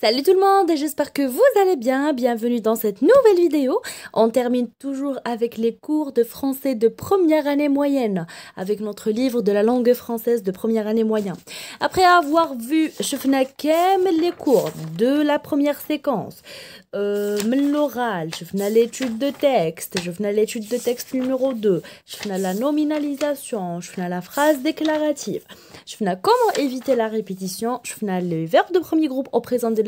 Salut tout le monde et j'espère que vous allez bien, bienvenue dans cette nouvelle vidéo. On termine toujours avec les cours de français de première année moyenne, avec notre livre de la langue française de première année moyenne. Après avoir vu Chefnakem les cours de la première séquence, euh, l'oral, à l'étude de texte, à l'étude de texte numéro 2, à la nominalisation, à la phrase déclarative, à comment éviter la répétition, Chefna les verbes de premier groupe au présent de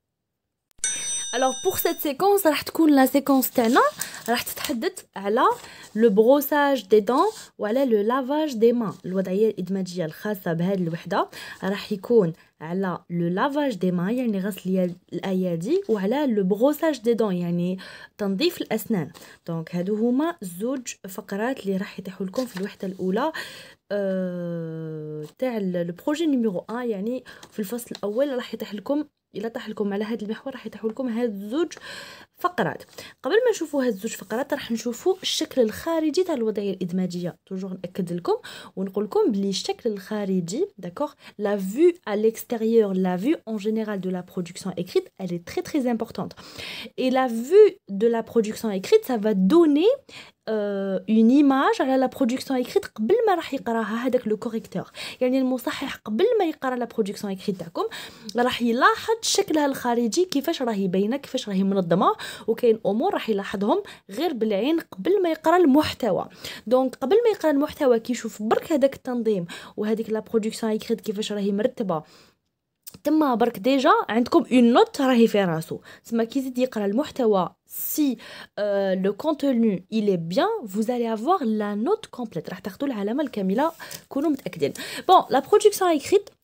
الوغ بوغ سيت سيكونس راح تكون لا سيكونس تاعنا راح تتحدث على لو بروساج des دون وعلى لو لافاج دي مان الوضعيه الادماجيه الخاصه بهذه الوحده راح يكون على لو لافاج دي مان يعني غسل الايادي وعلى لو بروساج دي دون يعني تنظيف الاسنان دونك هادو هما زوج فقرات اللي راح يطيحوا لكم في الوحده الاولى آه، تاع لو بروجي نيميرو 1 يعني في الفصل الاول راح يطيح لكم La vue à l'extérieur, la vue en général de la production écrite, elle est très très importante. Et la vue de la production écrite, ça va donner... اون ايماج على لا برودكسيون ايكريت قبل ما راح يقراها هذاك لو كوريكتور يعني المصحح قبل ما يقرا لا برودكسيون ايكريت تاعكم راح يلاحظ شكلها الخارجي كيفاش راهي باينه كيفاش راهي منظمه وكاين امور راح يلاحظهم غير بالعين قبل ما يقرا المحتوى دونك قبل ما يقرا المحتوى كيشوف برك هذاك التنظيم وهذيك لا برودكسيون ايكريت كيفاش راهي مرتبه تما برك ديجا عندكم اون نوت راهي في راسو تما كي يزيد يقرا المحتوى سي لو كونتوني il بيان فوزالي افواغ allez avoir la note راح تاخذوا العلامه الكامله كونوا متاكدين بون لا برودكسيون ايكريت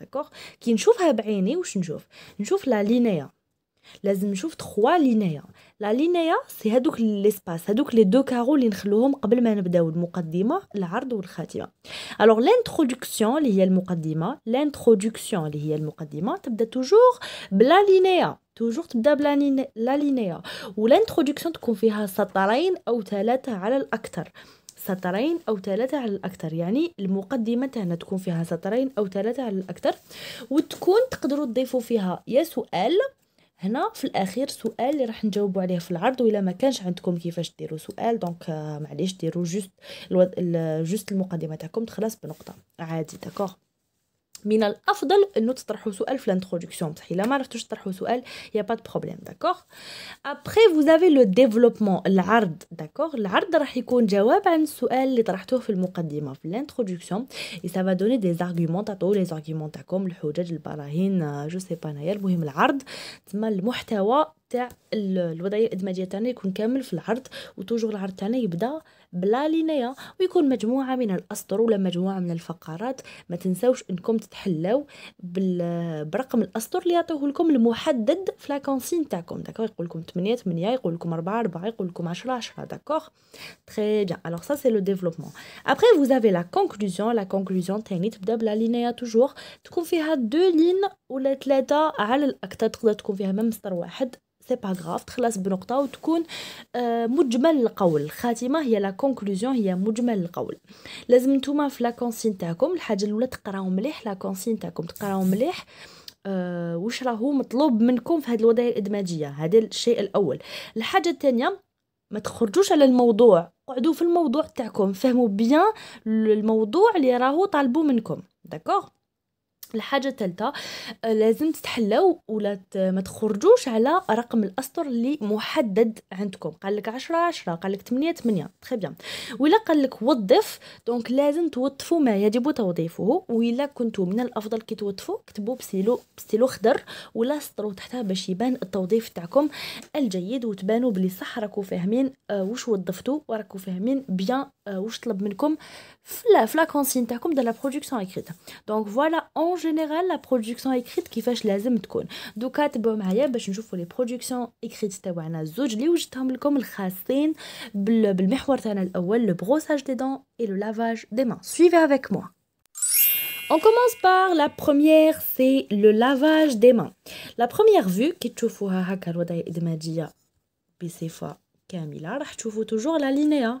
داكوغ كي نشوفها بعيني واش نشوف نشوف لا لينيا لازم نشوف تخوا لينيا لا لينيا سي هادوك ليسباس هادوك لي دو كارو اللي نخلوهم قبل ما نبداو المقدمه العرض والخاتمه الوغ لانتروداكسيون اللي هي المقدمه لانتروداكسيون اللي هي المقدمه تبدا توجور بلا لينيا توجور تبدا بلا لا لينيا ولانتروداكسيون تكون فيها سطرين او ثلاثه على الاكثر سطرين أو ثلاثة على الأكثر يعني المقدمة تاعنا تكون فيها سطرين أو ثلاثة على الأكثر وتكون تقدروا تضيفوا فيها يا سؤال هنا في الاخير سؤال اللي راح نجاوبوا عليه في العرض والا ما كانش عندكم كيفاش ديروا سؤال دونك آه، معليش ديروا جوست جوست المقدمه تاعكم تخلص بنقطه عادي داكوغ من الافضل انه تطرحوا سؤال في الانتروداكسيون بصح الا ما عرفتوش تطرحوا سؤال يا با دو بروبليم داكوغ ابري فو avez لو ديفلوبمون العرض داكوغ العرض راح يكون جواب عن السؤال اللي طرحتوه في المقدمه في الانتروداكسيون اي سافا دوني دي زارغومون تعطوا لي زارغومون تاعكم الحجج البراهين جو سي با انايا المهم العرض تسمى المحتوى تاع الوضعيه الادماجيه تاعنا يكون كامل في العرض وتوجور العرض تاعنا يبدا بلا لينيا ويكون مجموعه من الاسطر ولا مجموعه من الفقرات ما تنساوش انكم تتحلاو برقم الاسطر اللي يعطيه لكم المحدد في لا كونسين تاعكم داكوغ يقول لكم 8 8 يقول لكم 4 4 يقول لكم 10 10 داكوغ تري بيان الوغ سا سي لو ديفلوبمون ابري vous avez la conclusion la conclusion تاني تبدا بلا لينيا توجور تكون فيها دو لين ولا ثلاثه على الاكثر تقدر تكون فيها ما مسطر واحد سي با غراف تخلص بنقطه وتكون آه، مجمل القول الخاتمه هي لا كونكلوزيون هي مجمل القول لازم نتوما في لا كونسين تاعكم الحاجه الاولى تقراو مليح لا كونسين تاعكم تقراو مليح أه واش راهو مطلوب منكم في هذه الوضعيه الادماجيه هذا الشيء الاول الحاجه الثانيه ما تخرجوش على الموضوع قعدوا في الموضوع تاعكم فهموا بيان الموضوع اللي راهو طالبوا منكم داكوغ الحاجه الثالثه آه، لازم تتحلاو ولا ما تخرجوش على رقم الاسطر اللي محدد عندكم قال لك عشرة عشرة قال لك 8 8 تري بيان ولا قال لك وظف دونك لازم توظفوا ما يجب توظيفه ولا كنتوا من الافضل كي توظفوا كتبوا بستيلو بستيلو خضر ولا سطروا تحتها باش يبان التوظيف تاعكم الجيد وتبانوا بلي صح راكو فاهمين آه، واش وظفتوا وراكو فاهمين بيان ou je t'en comme la flaconcine, t'as de la production écrite. Donc voilà en général la production écrite qui fait la zem tkoun. Donc à t'bo maïa, je vous montrer les productions écrites tawana zouj li ou je t'en comme le chassin, le mihwar tawana le brossage des dents et le lavage des mains. Suivez avec moi. On commence par la première, c'est le lavage des mains. La première vue, qui tu fous c'est fois. Camille, là, tu toujours la linéa.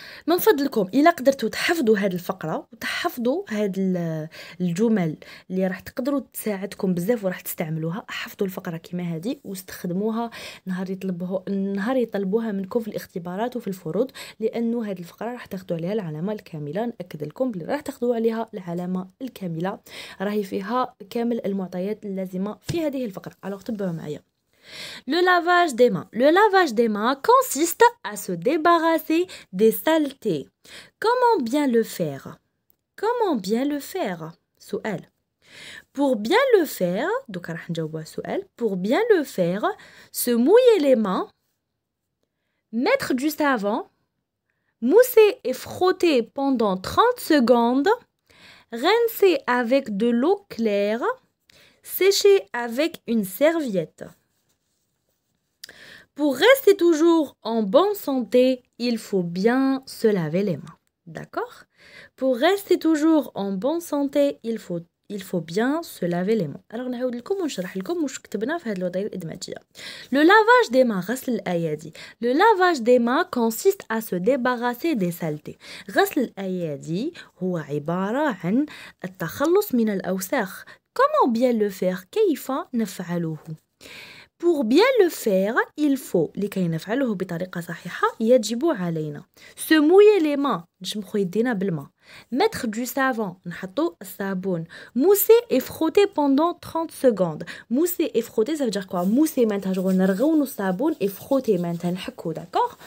من فضلكم الا قدرتوا تحفظوا هذه الفقره وتحفظوا هذه الجمل اللي راح تقدروا تساعدكم بزاف وراح تستعملوها حفظوا الفقره كما هذه واستخدموها نهار يطلبوها نهار يطلبوها منكم في الاختبارات وفي الفروض لانه هذه الفقره راح تاخذوا عليها العلامه الكامله ناكد لكم بلي راح تاخذوا عليها العلامه الكامله راهي فيها كامل المعطيات اللازمه في هذه الفقره الوغ تبعوا معايا Le lavage des mains. Le lavage des mains consiste à se débarrasser des saletés. Comment bien le faire Comment bien le faire Pour bien le faire, pour bien le faire, se mouiller les mains, mettre du savon, mousser et frotter pendant 30 secondes, rincer avec de l'eau claire, sécher avec une serviette. Pour rester toujours en bonne santé, il faut bien se laver les mains. D'accord Pour rester toujours en bonne santé, il faut il faut bien se laver les mains. Alors vous expliquer ce لكم Le lavage des mains غسل الايادي. Le lavage des mains consiste à se débarrasser des saletés. غسل الايادي هو عباره عن التخلص من الأوساخ. Comment bien le faire نفعله؟ pour bien le faire, il faut se mouiller les mains, mettre du savon, mousser et frotter pendant 30 secondes. Mousser et frotter, ça veut dire quoi Mousser maintenant, savon et frotter maintenant, d'accord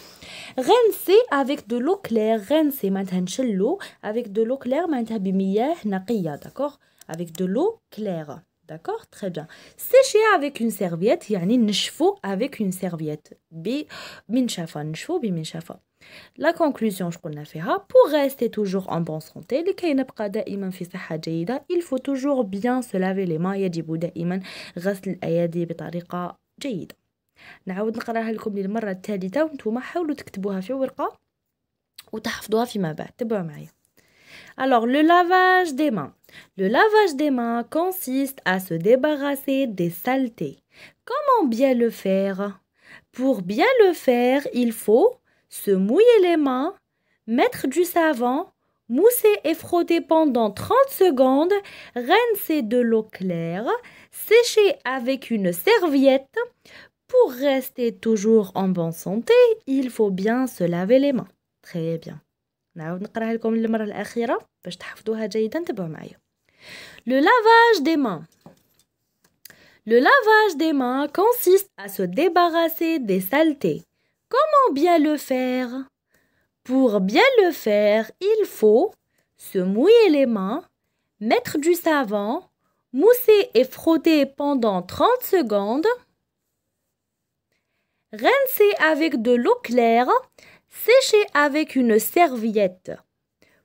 Rincer avec de l'eau claire, rincer maintenant l'eau avec de l'eau claire, maintenant d'accord Avec de l'eau claire. D'accord Très bien. Sécher avec une serviette, yani نشفو avec une serviette. Bi minchafa, بمنشفة bi minchafa. La conclusion je شقولنا فيها pour rester toujours en bonne santé le لكي نبقى دائما fi saha jayida, il faut toujours bien se laver les mains ghasl al-ayadi bi tariqa jayida. نعاود نقراها لكم للمرة الثالثة وانتم حاولوا تكتبوها في ورقة وتحفظوها فيما بعد تبعوا معايا alors le lavage des mains Le lavage des mains consiste à se débarrasser des saletés. Comment bien le faire Pour bien le faire, il faut se mouiller les mains, mettre du savon, mousser et frotter pendant 30 secondes, rincer de l'eau claire, sécher avec une serviette. Pour rester toujours en bonne santé, il faut bien se laver les mains. Très bien. Le lavage des mains. Le lavage des mains consiste à se débarrasser des saletés. Comment bien le faire Pour bien le faire, il faut se mouiller les mains, mettre du savon, mousser et frotter pendant 30 secondes, rincer avec de l'eau claire, sécher avec une serviette.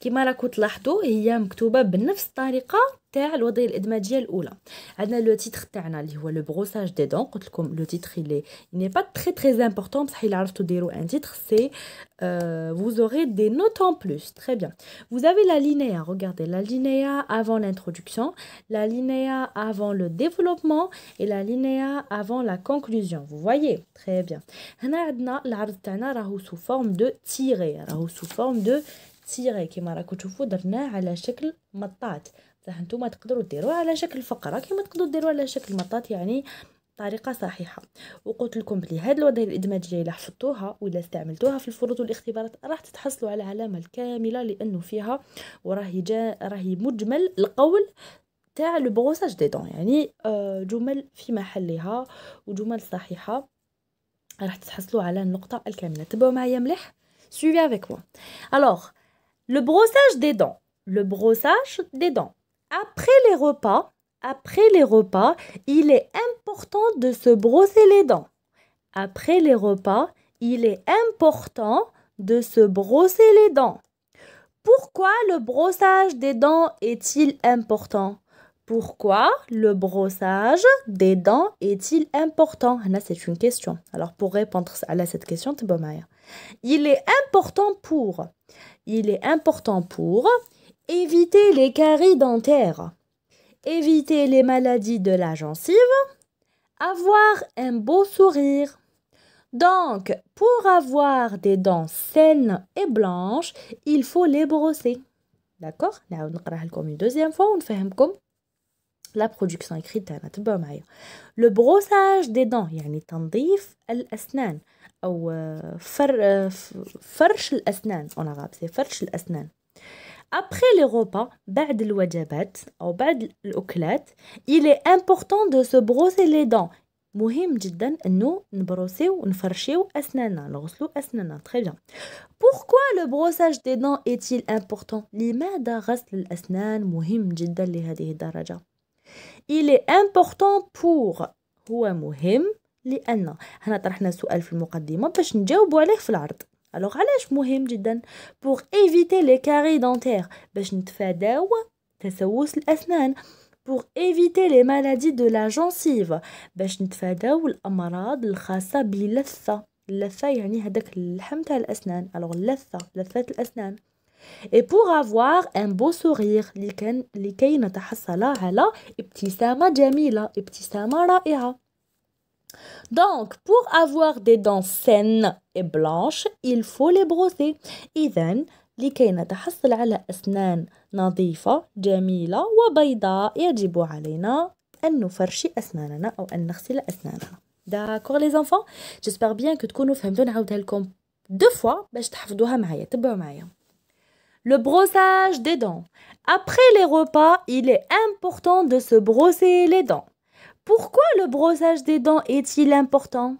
كما راكو تلاحظوا هي مكتوبه بنفس الطريقه تاع الوضعيه الادماجيه الاولى عندنا لو تيتر تاعنا اللي هو لو بروساج دي دون قلت لكم لو تيتر اللي ني با تري تري امبورطون بصح الا عرفتوا ديروا ان تيتر سي vous aurez des notes en plus très bien vous avez la linéa regardez la linéa avant l'introduction la linéa avant le développement et la linéa avant la conclusion vous voyez très bien هنا عندنا العرض تاعنا راهو sous forme de tiré راهو sous forme de التيغي كيما راكم تشوفوا درناه على شكل مطاط بصح نتوما تقدروا ديروه على شكل فقره كيما تقدروا ديروه على شكل مطاط يعني طريقة صحيحة وقلت لكم بلي هاد الوضعيه الإدماجية إلا حفظتوها ولا استعملتوها في الفروض والاختبارات راح تتحصلوا على العلامة الكاملة لأنه فيها وراهي جا راهي مجمل القول تاع لو بروساج دي دون يعني آه، جمل في محلها وجمل صحيحة راح تتحصلوا على النقطة الكاملة تبعوا معايا مليح سويفي افيك مو الوغ Le brossage des dents. Le brossage des dents. Après les repas, après les repas, il est important de se brosser les dents. Après les repas, il est important de se brosser les dents. Pourquoi le brossage des dents est-il important Pourquoi le brossage des dents est-il important Là, c'est une question. Alors, pour répondre à cette question, tu il est important pour. Il est important pour éviter les caries dentaires, éviter les maladies de la gencive, avoir un beau sourire. Donc, pour avoir des dents saines et blanches, il faut les brosser. D'accord Là, on une deuxième fois, on fait comme لا برودكسيون اكريت تاعنا تبعوا معايا لو بروساج دي دون يعني تنظيف الاسنان او آه، فر آه، فرش الاسنان اون اغاب سي فرش الاسنان Après les repas, بعد الوجبات أو بعد الأكلات, il est important de se brosser les dents. مهم جدا انه نبروسيو ونفرشيو اسناننا نغسلو اسناننا تري بيان بوركوا لو بروساج دي دون ايتيل امبورطون لماذا غسل الاسنان مهم جدا لهذه الدرجه il est important pour هو مهم لأن هنا طرحنا سؤال في المقدمة باش نجاوبوا عليه في العرض الوغ علاش مهم جدا بوغ ايفيتي لي كاري دونتير باش نتفاداو تسوس الأسنان بوغ ايفيتي لي مالادي دو لا جونسيف باش نتفاداو الامراض الخاصه باللثه اللثه يعني هذاك اللحم تاع الاسنان الوغ اللثه لثه الاسنان et pour avoir un beau sourire لكي نتحصل على ابتسامة جميلة ابتسامة رائعة Donc, pour avoir des dents saines et blanches, il faut les brosser. إذا لكي نتحصل على أسنان نظيفة جميلة وبيضاء يجب علينا أن نفرشي أسناننا أو أن نغسل أسناننا داكور لي زانفون جيسبر بيان كو تكونوا فهمتوا نعاودها لكم دو فوا باش تحفظوها معايا تبعوا معايا Le brossage des dents. Après les repas, il est important de se brosser les dents. Pourquoi le brossage des dents est-il important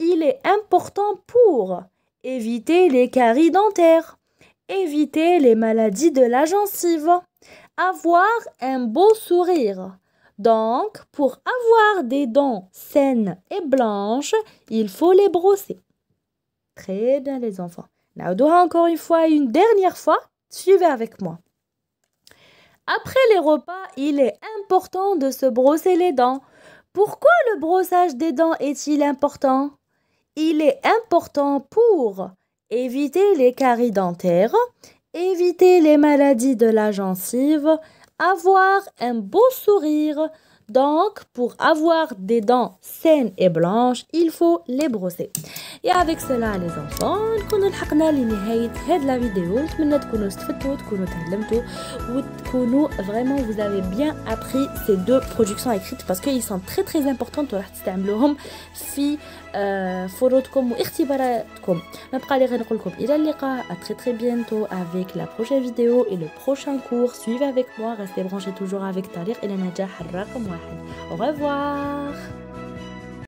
Il est important pour éviter les caries dentaires, éviter les maladies de la gencive, avoir un beau sourire. Donc, pour avoir des dents saines et blanches, il faut les brosser. Très bien les enfants. Naodora encore une fois et une dernière fois, suivez avec moi. Après les repas, il est important de se brosser les dents. Pourquoi le brossage des dents est-il important Il est important pour éviter les caries dentaires, éviter les maladies de la gencive, avoir un beau sourire, donc, pour avoir des dents saines et blanches, il faut les brosser. Et avec cela, les enfants, la vidéo. vous avez appris, vraiment vous avez bien appris ces deux productions écrites parce qu'ils sont très très importantes au تستعملوهم si فروضكم واختباراتكم مبقى لي غير نقول لكم الى اللقاء à très très bientôt avec la prochaine vidéo et le prochain cours suivez avec moi restez branché toujours avec Tariq et la Najah الرقم au revoir